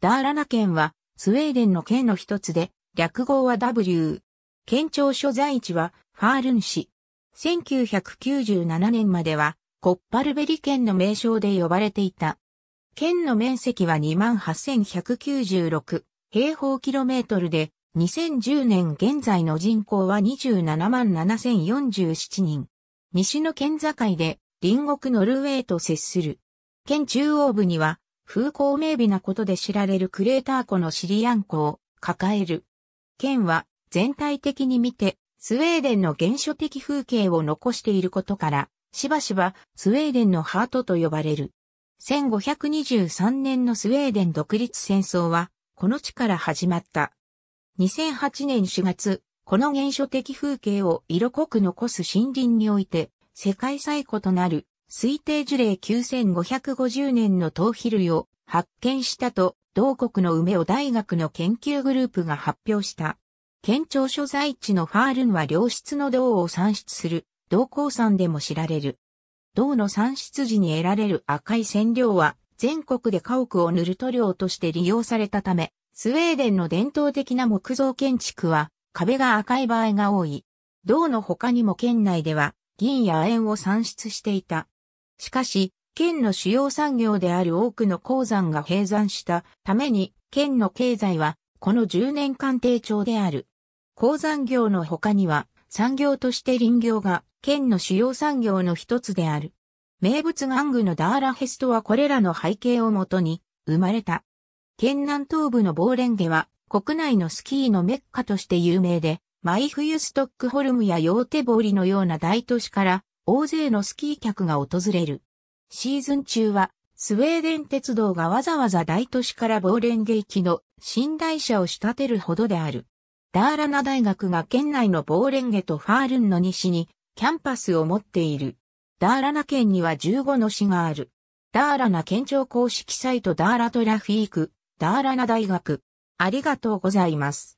ダーラナ県は、スウェーデンの県の一つで、略号は W。県庁所在地は、ファールン市。1997年までは、コッパルベリ県の名称で呼ばれていた。県の面積は28,196平方キロメートルで、2010年現在の人口は277,047人。西の県境で、隣国ノルウェーと接する。県中央部には、風光明媚なことで知られるクレーター湖のシリアン湖を抱える。県は全体的に見てスウェーデンの原初的風景を残していることから、しばしばスウェーデンのハートと呼ばれる。1523年のスウェーデン独立戦争は、この地から始まった。2008年4月、この原初的風景を色濃く残す森林において、世界最古となる推定樹齢9550年の頭皮類を発見したと、同国の梅を大学の研究グループが発表した。県庁所在地のファールンは良質の銅を産出する、銅鉱山でも知られる。銅の産出時に得られる赤い染料は、全国で家屋を塗る塗料として利用されたため、スウェーデンの伝統的な木造建築は、壁が赤い場合が多い。銅の他にも県内では、銀や亜鉛を産出していた。しかし、県の主要産業である多くの鉱山が閉山したために、県の経済は、この10年間低調である。鉱山業の他には、産業として林業が、県の主要産業の一つである。名物玩具のダーラヘストはこれらの背景をもとに、生まれた。県南東部のボーレンゲは、国内のスキーのメッカとして有名で、毎冬ストックホルムやヨーテボリのような大都市から大勢のスキー客が訪れる。シーズン中は、スウェーデン鉄道がわざわざ大都市からボーレンゲ行きの寝台車を仕立てるほどである。ダーラナ大学が県内のボーレンゲとファールンの西にキャンパスを持っている。ダーラナ県には15の市がある。ダーラナ県庁公式サイトダーラトラフィーク、ダーラナ大学。ありがとうございます。